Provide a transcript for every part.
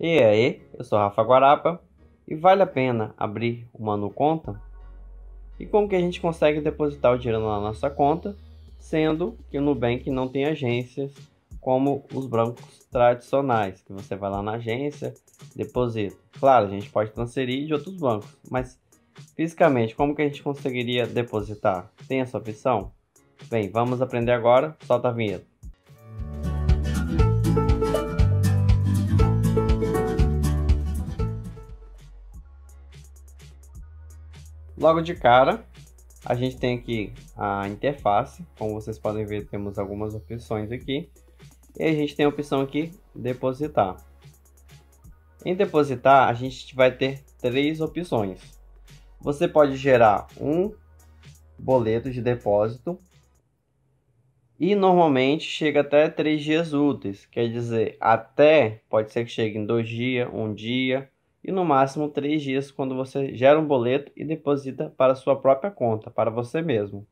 E aí, eu sou Rafa Guarapa e vale a pena abrir uma no conta? E como que a gente consegue depositar o dinheiro na nossa conta, sendo que o Nubank não tem agências como os bancos tradicionais, que você vai lá na agência, deposita. Claro, a gente pode transferir de outros bancos, mas fisicamente, como que a gente conseguiria depositar? Tem essa opção? Bem, vamos aprender agora, solta a vinheta. Logo de cara, a gente tem aqui a interface. Como vocês podem ver, temos algumas opções aqui. E a gente tem a opção aqui, depositar. Em depositar, a gente vai ter três opções. Você pode gerar um boleto de depósito e normalmente chega até três dias úteis, quer dizer, até pode ser que chegue em dois dias, um dia, e no máximo 3 dias quando você gera um boleto e deposita para sua própria conta, para você mesmo.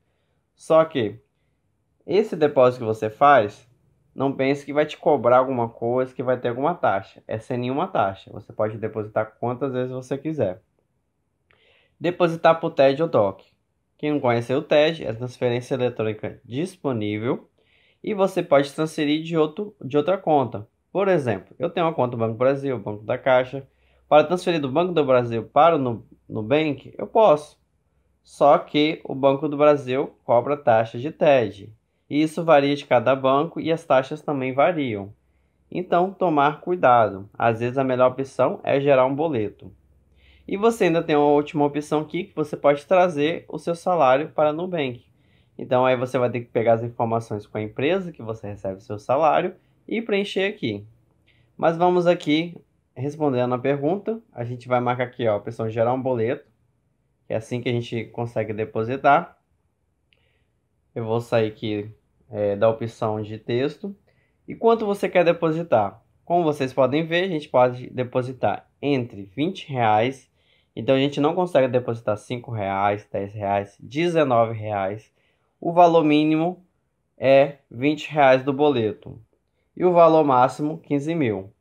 Só que esse depósito que você faz, não pense que vai te cobrar alguma coisa, que vai ter alguma taxa. É sem nenhuma taxa. Você pode depositar quantas vezes você quiser. Depositar para o TED ou DOC. Quem não conheceu o TED, é transferência eletrônica disponível e você pode transferir de, outro, de outra conta. Por exemplo, eu tenho uma conta do Banco Brasil, Banco da Caixa, para transferir do Banco do Brasil para o Nubank, eu posso. Só que o Banco do Brasil cobra taxa de TED. E isso varia de cada banco e as taxas também variam. Então, tomar cuidado. Às vezes a melhor opção é gerar um boleto. E você ainda tem uma última opção aqui que você pode trazer o seu salário para a Nubank. Então aí você vai ter que pegar as informações com a empresa que você recebe o seu salário e preencher aqui. Mas vamos aqui respondendo a pergunta, a gente vai marcar aqui, ó, a opção gerar um boleto, é assim que a gente consegue depositar. Eu vou sair aqui é, da opção de texto. E quanto você quer depositar? Como vocês podem ver, a gente pode depositar entre 20 reais, então a gente não consegue depositar 5 reais, 10 reais, 19 reais. O valor mínimo é 20 reais do boleto e o valor máximo 15 mil.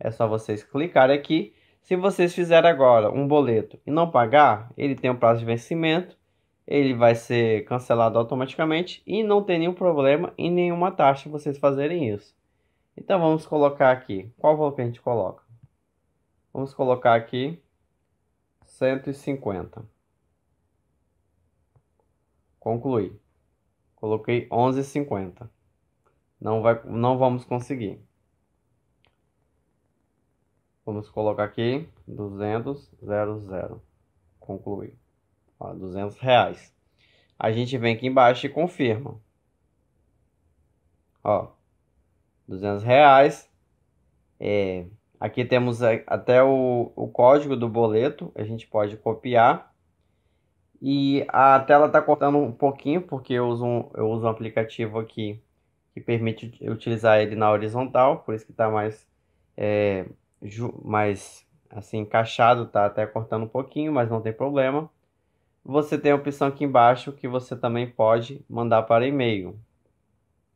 É só vocês clicar aqui. Se vocês fizerem agora um boleto e não pagar, ele tem um prazo de vencimento, ele vai ser cancelado automaticamente e não tem nenhum problema e nenhuma taxa vocês fazerem isso. Então vamos colocar aqui. Qual valor que a gente coloca? Vamos colocar aqui 150. Concluir. Coloquei 11,50. Não, vai, não vamos conseguir. Vamos colocar aqui 200, 0. Concluir. Ó, 200 reais. A gente vem aqui embaixo e confirma. Ó, 200 reais. É, aqui temos até o, o código do boleto. A gente pode copiar. E a tela está cortando um pouquinho, porque eu uso um, eu uso um aplicativo aqui que permite utilizar ele na horizontal, por isso que está mais é, mais assim encaixado, tá até cortando um pouquinho, mas não tem problema. Você tem a opção aqui embaixo que você também pode mandar para e-mail.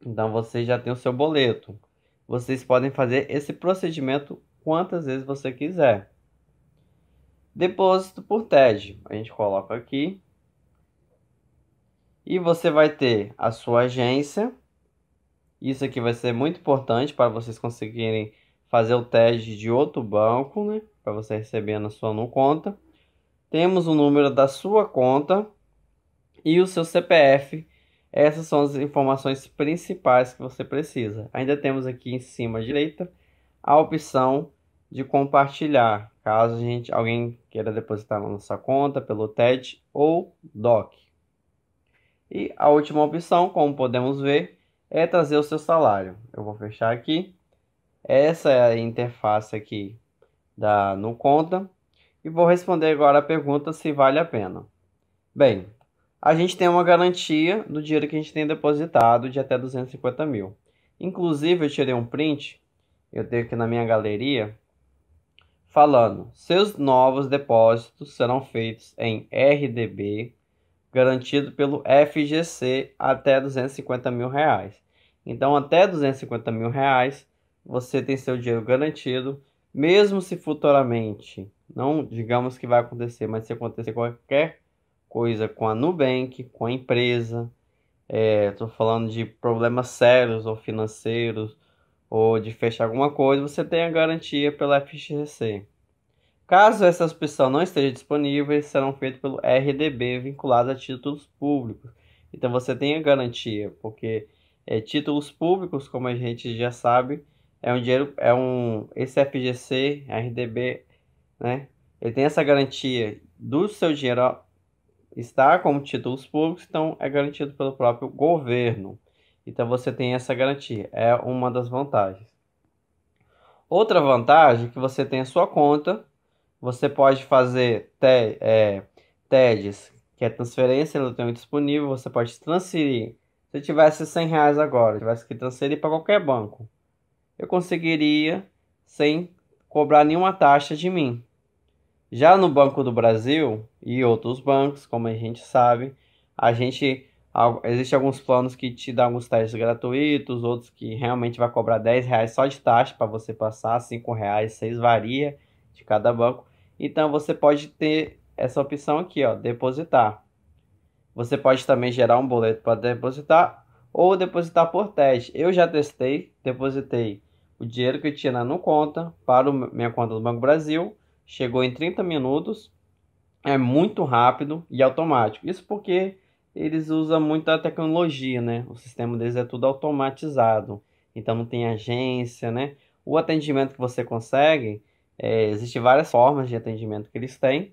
Então você já tem o seu boleto. Vocês podem fazer esse procedimento quantas vezes você quiser. Depósito por TED, a gente coloca aqui. E você vai ter a sua agência. Isso aqui vai ser muito importante para vocês conseguirem fazer o teste de outro banco, né? Para você receber na sua no conta. Temos o número da sua conta e o seu CPF. Essas são as informações principais que você precisa. Ainda temos aqui em cima à direita a opção de compartilhar, caso a gente, alguém queira depositar na nossa conta pelo TED ou DOC. E a última opção, como podemos ver, é trazer o seu salário. Eu vou fechar aqui. Essa é a interface aqui da no conta e vou responder agora a pergunta se vale a pena. Bem, a gente tem uma garantia do dinheiro que a gente tem depositado de até 250 mil. Inclusive eu tirei um print, eu tenho aqui na minha galeria, falando: seus novos depósitos serão feitos em RDB, garantido pelo FGC até 250 mil reais. Então até 250 mil reais você tem seu dinheiro garantido, mesmo se futuramente, não digamos que vai acontecer, mas se acontecer qualquer coisa com a Nubank, com a empresa, estou é, falando de problemas sérios ou financeiros, ou de fechar alguma coisa, você tem a garantia pela FGC. Caso essa opção não esteja disponível, serão feitos pelo RDB vinculado a títulos públicos. Então você tem a garantia, porque é, títulos públicos, como a gente já sabe, é um dinheiro, é um, esse FGC, RDB, né, ele tem essa garantia do seu dinheiro estar como títulos públicos, então é garantido pelo próprio governo. Então você tem essa garantia, é uma das vantagens. Outra vantagem é que você tem a sua conta, você pode fazer te, é, TEDs, que é transferência, ele tem disponível, você pode transferir. Se tivesse 100 reais agora, tivesse que transferir para qualquer banco, eu conseguiria sem cobrar nenhuma taxa de mim. Já no Banco do Brasil e outros bancos, como a gente sabe, a gente existe alguns planos que te dão alguns testes gratuitos, outros que realmente vai cobrar 10 reais só de taxa para você passar, 5 reais, 6 varia de cada banco. Então você pode ter essa opção aqui, ó, depositar. Você pode também gerar um boleto para depositar ou depositar por teste. Eu já testei, depositei o dinheiro que eu tinha na conta, para minha conta do Banco Brasil, chegou em 30 minutos. É muito rápido e automático. Isso porque eles usam muita tecnologia, né? O sistema deles é tudo automatizado. Então não tem agência, né? O atendimento que você consegue, é, existe várias formas de atendimento que eles têm.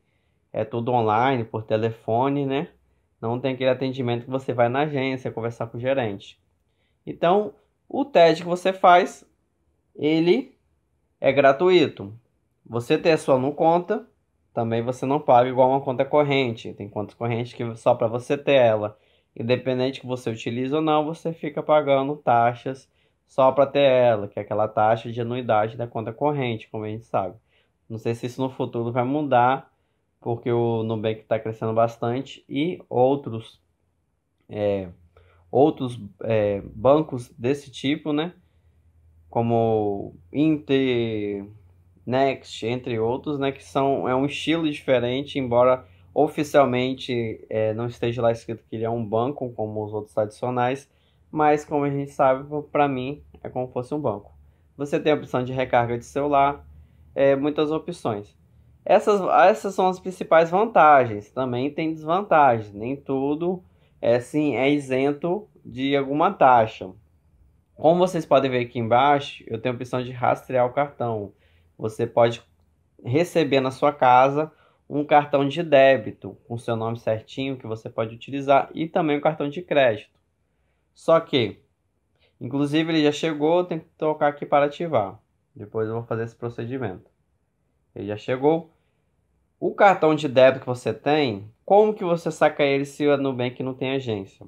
É tudo online, por telefone, né? Não tem aquele atendimento que você vai na agência conversar com o gerente. Então, o teste que você faz ele é gratuito. Você ter a sua no conta, também você não paga igual uma conta corrente. Tem contas correntes que só para você ter ela. Independente que você utilize ou não, você fica pagando taxas só para ter ela, que é aquela taxa de anuidade da conta corrente, como a gente sabe. Não sei se isso no futuro vai mudar, porque o Nubank está crescendo bastante e outros é, outros é, bancos desse tipo, né? como Inter, Next, entre outros, né, que são é um estilo diferente, embora oficialmente é, não esteja lá escrito que ele é um banco, como os outros tradicionais, mas como a gente sabe, para mim é como se fosse um banco. Você tem a opção de recarga de celular, é, muitas opções. Essas, essas são as principais vantagens. Também tem desvantagens. Nem tudo é, sim, é isento de alguma taxa. Como vocês podem ver aqui embaixo, eu tenho a opção de rastrear o cartão. Você pode receber na sua casa um cartão de débito com seu nome certinho que você pode utilizar e também um cartão de crédito. Só que, inclusive ele já chegou, tem que tocar aqui para ativar. Depois eu vou fazer esse procedimento. Ele já chegou. O cartão de débito que você tem, como que você saca ele se a Nubank não tem agência?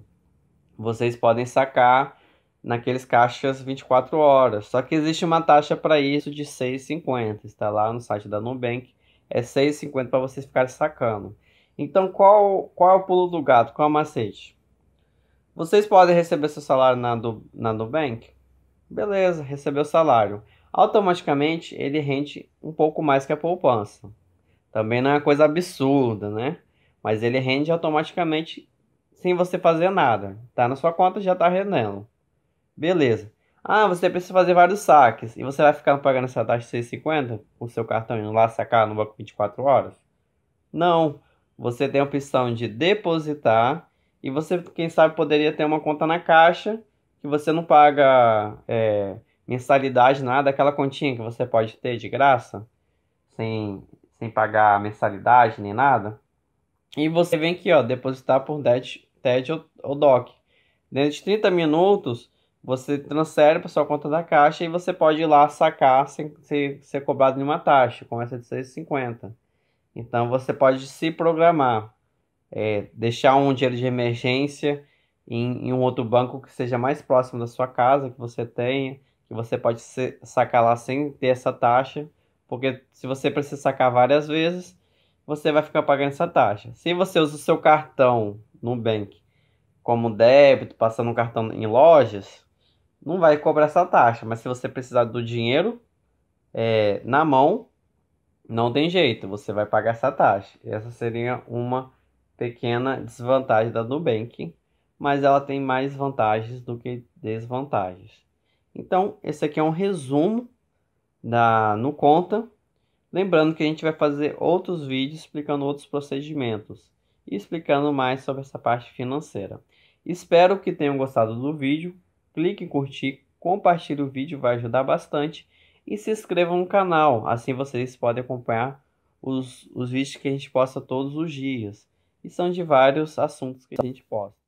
Vocês podem sacar naqueles caixas 24 horas. Só que existe uma taxa para isso de 6,50. Está lá no site da Nubank. É 6,50 para vocês ficarem sacando. Então, qual, qual é o pulo do gato? Qual é o macete? Vocês podem receber seu salário na, do, na Nubank? Beleza, recebeu o salário. Automaticamente, ele rende um pouco mais que a poupança. Também não é uma coisa absurda, né? Mas ele rende automaticamente sem você fazer nada. Tá na sua conta, já tá rendendo. Beleza. Ah, você precisa fazer vários saques. E você vai ficar pagando essa taxa de 6,50 com seu cartão indo lá sacar no banco 24 horas? Não. Você tem a opção de depositar. E você, quem sabe, poderia ter uma conta na caixa que você não paga é, mensalidade, nada, aquela continha que você pode ter de graça, sem, sem pagar mensalidade nem nada. E você vem aqui, ó, depositar por TED, ou, ou DOC. Dentro de 30 minutos, você transfere para sua conta da Caixa e você pode ir lá sacar sem ser, ser cobrado nenhuma taxa, essa de 6,50. Então você pode se programar, é, deixar um dinheiro de emergência em, em, um outro banco que seja mais próximo da sua casa, que você tenha, que você pode ser, sacar lá sem ter essa taxa, porque se você precisa sacar várias vezes, você vai ficar pagando essa taxa. Se você usa o seu cartão no Nubank como débito, passando um cartão em lojas, não vai cobrar essa taxa. Mas se você precisar do dinheiro é, na mão, não tem jeito, você vai pagar essa taxa. Essa seria uma pequena desvantagem da Nubank, mas ela tem mais vantagens do que desvantagens. Então, esse aqui é um resumo da conta, Lembrando que a gente vai fazer outros vídeos explicando outros procedimentos e explicando mais sobre essa parte financeira. Espero que tenham gostado do vídeo clique em curtir, compartilhe o vídeo, vai ajudar bastante. E se inscreva no canal, assim vocês podem acompanhar os, os vídeos que a gente posta todos os dias. E são de vários assuntos que a gente posta.